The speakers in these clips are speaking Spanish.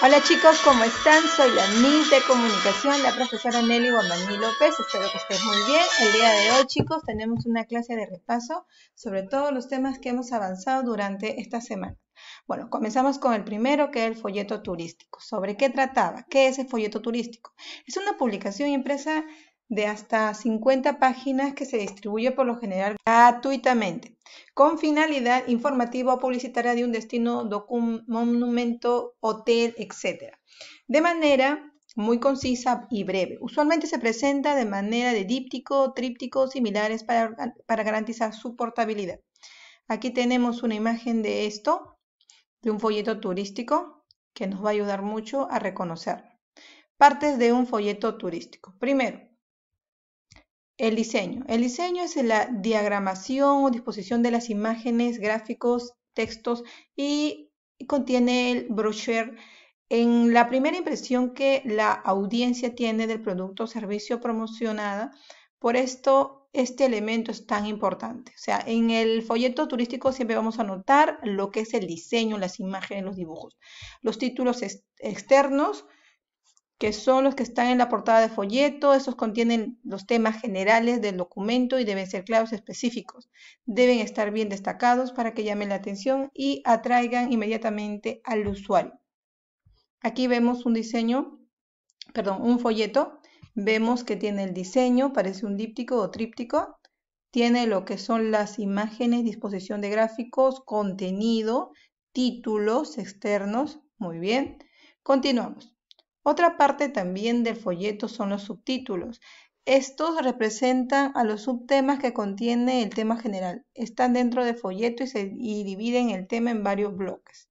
Hola chicos, ¿cómo están? Soy la Miss de Comunicación, la profesora Nelly Guamaní López. Espero que estén muy bien. El día de hoy, chicos, tenemos una clase de repaso sobre todos los temas que hemos avanzado durante esta semana. Bueno, comenzamos con el primero, que es el folleto turístico. ¿Sobre qué trataba? ¿Qué es el folleto turístico? Es una publicación impresa de hasta 50 páginas que se distribuye por lo general gratuitamente, con finalidad informativa o publicitaria de un destino, monumento, hotel, etc. De manera muy concisa y breve. Usualmente se presenta de manera de díptico, tríptico, similares para, garantizar su portabilidad. Aquí tenemos una imagen de esto, de un folleto turístico, que nos va a ayudar mucho a reconocer Partes de un folleto turístico. Primero, el diseño. El diseño es la diagramación o disposición de las imágenes, gráficos, textos y contiene el brochure en la primera impresión que la audiencia tiene del producto o servicio promocionada. Por esto, este elemento es tan importante. O sea, en el folleto turístico siempre vamos a notar lo que es el diseño, las imágenes, los dibujos, los títulos externos, que son los que están en la portada de folleto. esos contienen los temas generales del documento y deben ser claros específicos. Deben estar bien destacados para que llamen la atención y atraigan inmediatamente al usuario. Aquí vemos un diseño, perdón, un folleto. Vemos que tiene el diseño, parece un díptico o tríptico. Tiene lo que son las imágenes, disposición de gráficos, contenido, títulos externos. Muy bien. Continuamos. Otra parte también del folleto son los subtítulos. Estos representan a los subtemas que contiene el tema general. Están dentro del folleto y, se, dividen el tema en varios bloques.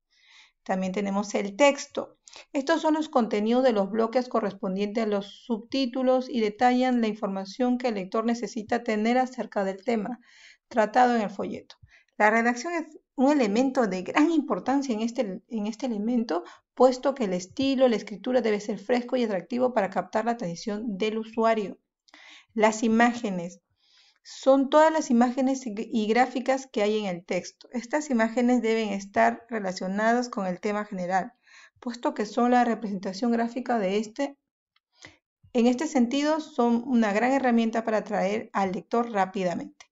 También tenemos el texto. Estos son los contenidos de los bloques correspondientes a los subtítulos y detallan la información que el lector necesita tener acerca del tema tratado en el folleto. La redacción es un elemento de gran importancia en este, en este elemento, puesto que el estilo, la escritura debe ser fresco y atractivo para captar la atención del usuario. Las imágenes son todas las imágenes y gráficas que hay en el texto. Estas imágenes deben estar relacionadas con el tema general, puesto que son la representación gráfica de este. En este sentido, son una gran herramienta para atraer al lector rápidamente.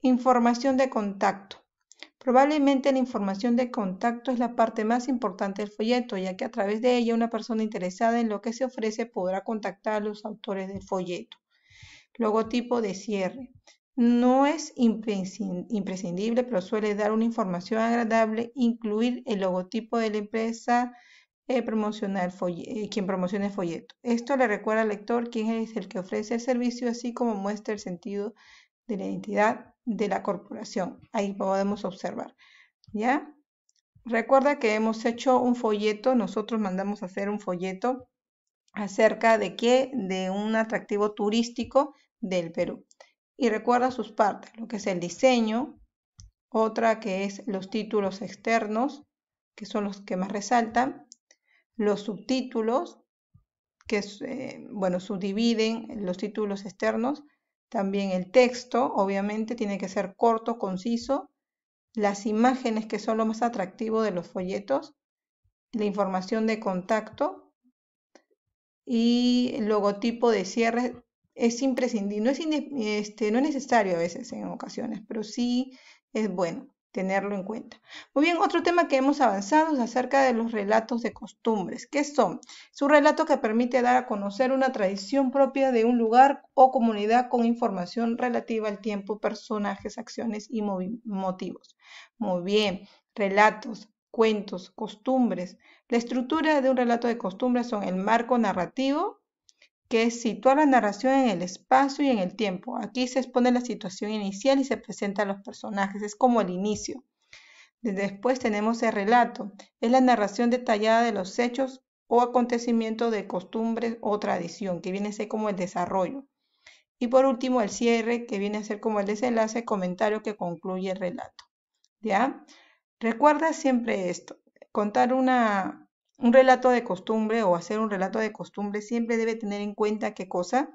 Información de contacto. Probablemente la información de contacto es la parte más importante del folleto, ya que a través de ella una persona interesada en lo que se ofrece podrá contactar a los autores del folleto. Logotipo de cierre. No es imprescindible, pero suele dar una información agradable, incluir el logotipo de la empresa eh, eh, quien promociona el folleto. Esto le recuerda al lector quién es el que ofrece el servicio, así como muestra el sentido de la identidad de la corporación. Ahí podemos observar, ¿ya? Recuerda que hemos hecho un folleto, nosotros mandamos a hacer un folleto acerca de qué, de un atractivo turístico del Perú. Y recuerda sus partes, lo que es el diseño, otra que es los títulos externos, que son los que más resaltan, los subtítulos, que eh, bueno, subdividen los títulos externos, también el texto, obviamente, tiene que ser corto, conciso. Las imágenes, que son lo más atractivo de los folletos. La información de contacto. Y el logotipo de cierre es imprescindible. No es, este, no es necesario a veces en ocasiones, pero sí es bueno tenerlo en cuenta. Muy bien, otro tema que hemos avanzado es acerca de los relatos de costumbres. ¿Qué son? Es un relato que permite dar a conocer una tradición propia de un lugar o comunidad con información relativa al tiempo, personajes, acciones y motivos. Muy bien, relatos, cuentos, costumbres. La estructura de un relato de costumbres son el marco narrativo, que es situar la narración en el espacio y en el tiempo. Aquí se expone la situación inicial y se presentan los personajes, es como el inicio. Después tenemos el relato, es la narración detallada de los hechos o acontecimientos de costumbres o tradición, que viene a ser como el desarrollo. Y por último, el cierre, que viene a ser como el desenlace, comentario que concluye el relato. ¿Ya? Recuerda siempre esto, contar una, un relato de costumbre o hacer un relato de costumbre siempre debe tener en cuenta qué cosa,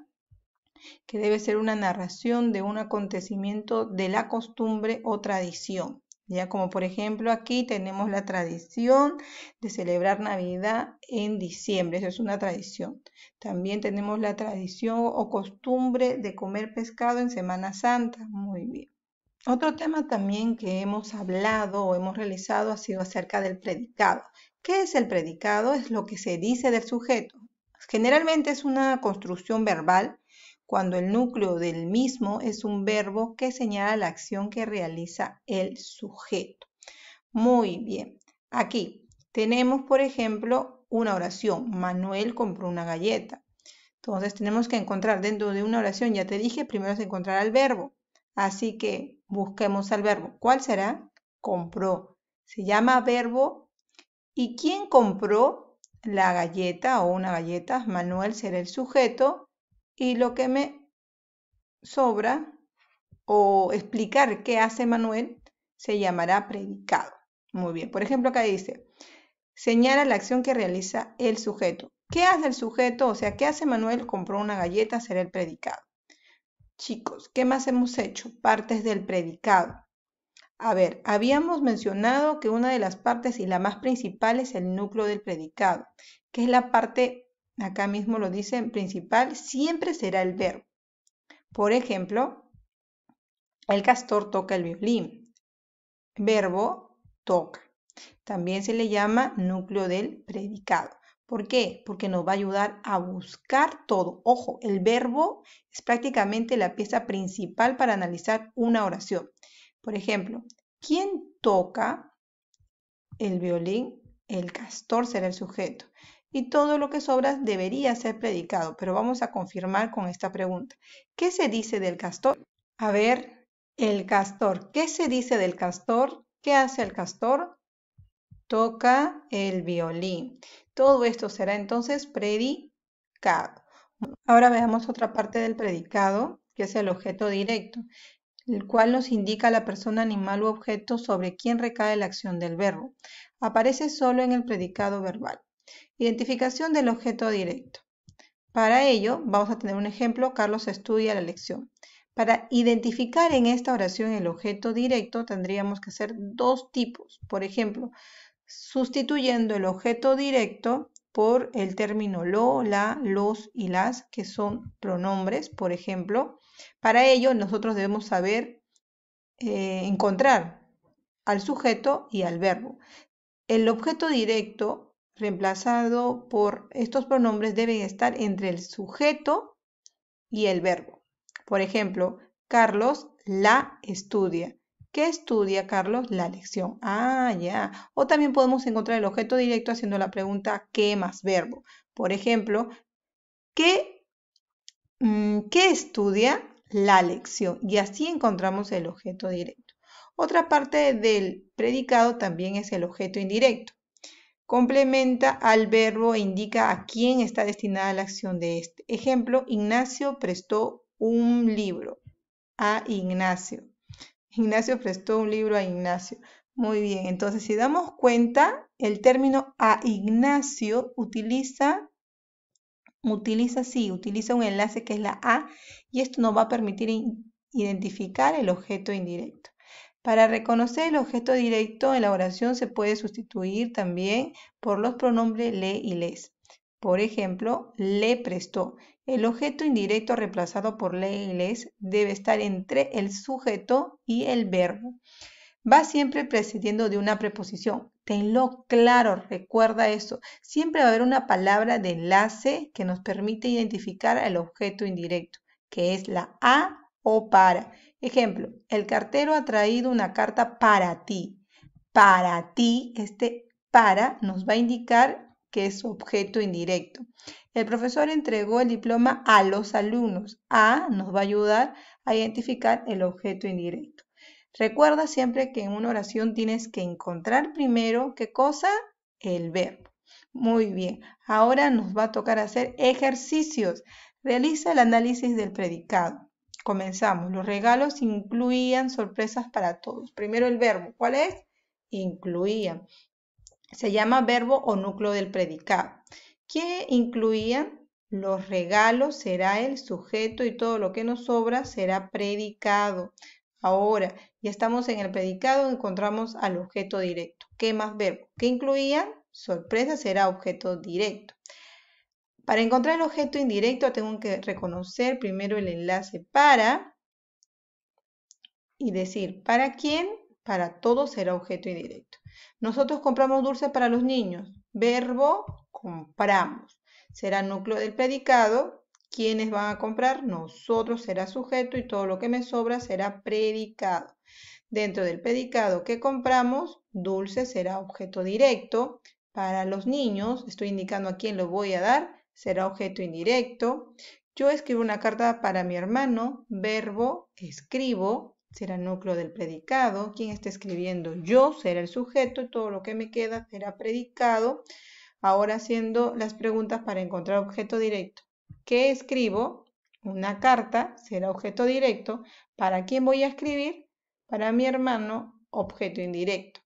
que debe ser una narración de un acontecimiento de la costumbre o tradición. Ya como por ejemplo aquí tenemos la tradición de celebrar Navidad en diciembre, eso es una tradición. También tenemos la tradición o costumbre de comer pescado en Semana Santa, muy bien. Otro tema también que hemos hablado o hemos realizado ha sido acerca del predicado. ¿Qué es el predicado? Es lo que se dice del sujeto. Generalmente es una construcción verbal cuando el núcleo del mismo es un verbo que señala la acción que realiza el sujeto. Muy bien. Aquí tenemos, por ejemplo, una oración. Manuel compró una galleta. Entonces tenemos que encontrar dentro de una oración, ya te dije, primero es encontrar el verbo. Así que Busquemos al verbo. ¿Cuál será? Compró. Se llama verbo. ¿Y quién compró la galleta o una galleta? Manuel será el sujeto. Y lo que me sobra o explicar qué hace Manuel se llamará predicado. Muy bien. Por ejemplo, acá dice, señala la acción que realiza el sujeto. ¿Qué hace el sujeto? O sea, ¿qué hace Manuel? Compró una galleta, será el predicado. Chicos, ¿qué más hemos hecho? Partes del predicado. A ver, habíamos mencionado que una de las partes y la más principal es el núcleo del predicado, que es la parte, acá mismo lo dicen, principal, siempre será el verbo. Por ejemplo, el castor toca el violín. Verbo toca. También se le llama núcleo del predicado. ¿Por qué? Porque nos va a ayudar a buscar todo. Ojo, el verbo es prácticamente la pieza principal para analizar una oración. Por ejemplo, ¿quién toca el violín? El castor será el sujeto. Y todo lo que sobra debería ser predicado, pero vamos a confirmar con esta pregunta. ¿Qué se dice del castor? A ver, el castor. ¿Qué se dice del castor? ¿Qué hace el castor? Toca el violín. Todo esto será entonces predicado. Ahora veamos otra parte del predicado, que es el objeto directo, el cual nos indica la persona animal u objeto sobre quien recae la acción del verbo. Aparece solo en el predicado verbal. Identificación del objeto directo. Para ello, vamos a tener un ejemplo, Carlos estudia la lección. Para identificar en esta oración el objeto directo, tendríamos que hacer dos tipos. Por ejemplo, sustituyendo el objeto directo por el término lo, la, los y las, que son pronombres, por ejemplo. Para ello, nosotros debemos saber eh, encontrar al sujeto y al verbo. El objeto directo reemplazado por estos pronombres debe estar entre el sujeto y el verbo. Por ejemplo, Carlos la estudia. ¿Qué estudia, Carlos? La lección. Ah, ya. O también podemos encontrar el objeto directo haciendo la pregunta ¿qué más verbo? Por ejemplo, ¿qué, mm, ¿qué estudia? La lección. Y así encontramos el objeto directo. Otra parte del predicado también es el objeto indirecto. Complementa al verbo e indica a quién está destinada la acción de este. Ejemplo, Ignacio prestó un libro a Ignacio. Ignacio prestó un libro a Ignacio. Muy bien, entonces si damos cuenta, el término a Ignacio utiliza, utiliza sí, utiliza un enlace que es la A y esto nos va a permitir identificar el objeto indirecto. Para reconocer el objeto directo en la oración se puede sustituir también por los pronombres le y les. Por ejemplo, le prestó. El objeto indirecto reemplazado por leyes debe estar entre el sujeto y el verbo. Va siempre precediendo de una preposición. Tenlo claro, recuerda eso. Siempre va a haber una palabra de enlace que nos permite identificar el objeto indirecto, que es la a o para. Ejemplo, el cartero ha traído una carta para ti. Para ti, este para nos va a indicar que es objeto indirecto. El profesor entregó el diploma a los alumnos. A nos va a ayudar a identificar el objeto indirecto. Recuerda siempre que en una oración tienes que encontrar primero qué cosa, el verbo. Muy bien, ahora nos va a tocar hacer ejercicios. Realiza el análisis del predicado. Comenzamos. Los regalos incluían sorpresas para todos. Primero el verbo. ¿Cuál es? Incluían se llama verbo o núcleo del predicado, que incluían? los regalos, será el sujeto y todo lo que nos sobra será predicado. Ahora, ya estamos en el predicado, encontramos al objeto directo. ¿Qué más verbo? ¿Qué incluían? Sorpresa será objeto directo. Para encontrar el objeto indirecto tengo que reconocer primero el enlace para y decir para quién, para todo será objeto indirecto. Nosotros compramos dulce para los niños. Verbo compramos. Será núcleo del predicado. ¿Quiénes van a comprar? Nosotros será sujeto y todo lo que me sobra será predicado. Dentro del predicado que compramos, dulce será objeto directo. Para los niños, estoy indicando a quién lo voy a dar, será objeto indirecto. Yo escribo una carta para mi hermano, verbo escribo será núcleo del predicado. ¿Quién está escribiendo yo será el sujeto y todo lo que me queda será predicado. Ahora haciendo las preguntas para encontrar objeto directo. ¿Qué escribo? Una carta será objeto directo. ¿Para quién voy a escribir? Para mi hermano, objeto indirecto.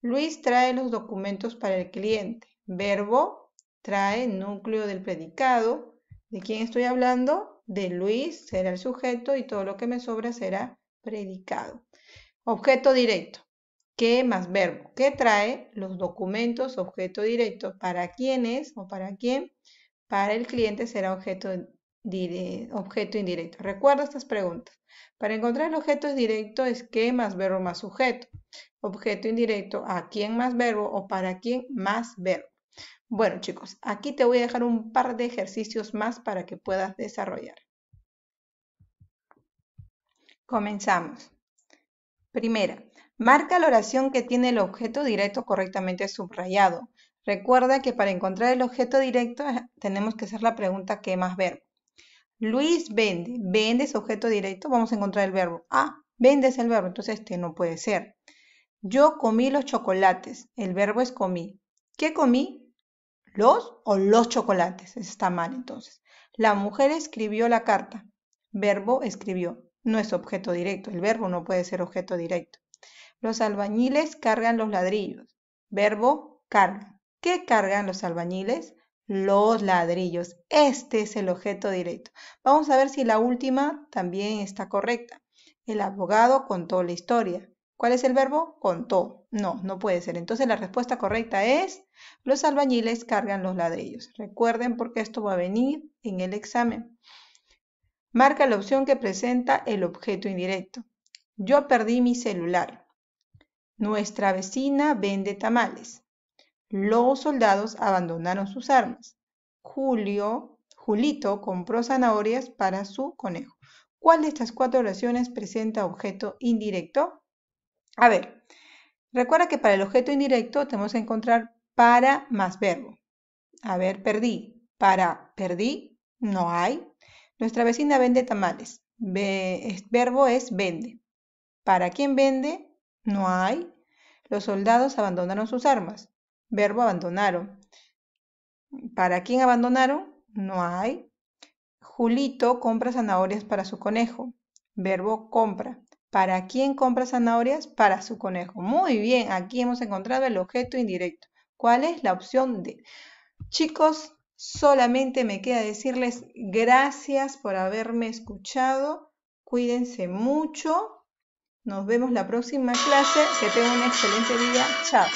Luis trae los documentos para el cliente. Verbo trae núcleo del predicado. ¿De quién estoy hablando? De Luis será el sujeto y todo lo que me sobra será predicado. Objeto directo. ¿Qué más verbo? ¿Qué trae los documentos objeto directo? ¿Para quién es o para quién? Para el cliente será objeto, objeto indirecto. Recuerda estas preguntas. Para encontrar el objeto directo es qué más verbo más sujeto. Objeto indirecto, a quién más verbo o para quién más verbo. Bueno chicos, aquí te voy a dejar un par de ejercicios más para que puedas desarrollar. Comenzamos. Primera, marca la oración que tiene el objeto directo correctamente subrayado. Recuerda que para encontrar el objeto directo eh, tenemos que hacer la pregunta ¿qué más verbo? Luis vende. Vende es objeto directo. Vamos a encontrar el verbo. Ah, vende es el verbo. Entonces este no puede ser. Yo comí los chocolates. El verbo es comí. ¿Qué comí? Los o los chocolates. Está mal entonces. La mujer escribió la carta. Verbo escribió no es objeto directo, el verbo no puede ser objeto directo. Los albañiles cargan los ladrillos. Verbo carga. ¿Qué cargan los albañiles? Los ladrillos. Este es el objeto directo. Vamos a ver si la última también está correcta. El abogado contó la historia. ¿Cuál es el verbo? Contó. No, no puede ser. Entonces la respuesta correcta es los albañiles cargan los ladrillos. Recuerden porque esto va a venir en el examen. Marca la opción que presenta el objeto indirecto. Yo perdí mi celular. Nuestra vecina vende tamales. Los soldados abandonaron sus armas. Julio, Julito compró zanahorias para su conejo. ¿Cuál de estas cuatro oraciones presenta objeto indirecto? A ver, recuerda que para el objeto indirecto tenemos que encontrar para más verbo. A ver, perdí. Para perdí no hay. Nuestra vecina vende tamales. verbo es vende. ¿Para quién vende? No hay. Los soldados abandonaron sus armas. Verbo abandonaron. ¿Para quién abandonaron? No hay. Julito compra zanahorias para su conejo. Verbo compra. ¿Para quién compra zanahorias? Para su conejo. Muy bien, aquí hemos encontrado el objeto indirecto. ¿Cuál es la opción D? Chicos, Solamente me queda decirles gracias por haberme escuchado. Cuídense mucho. Nos vemos la próxima clase. Que tengan un excelente día. Chao.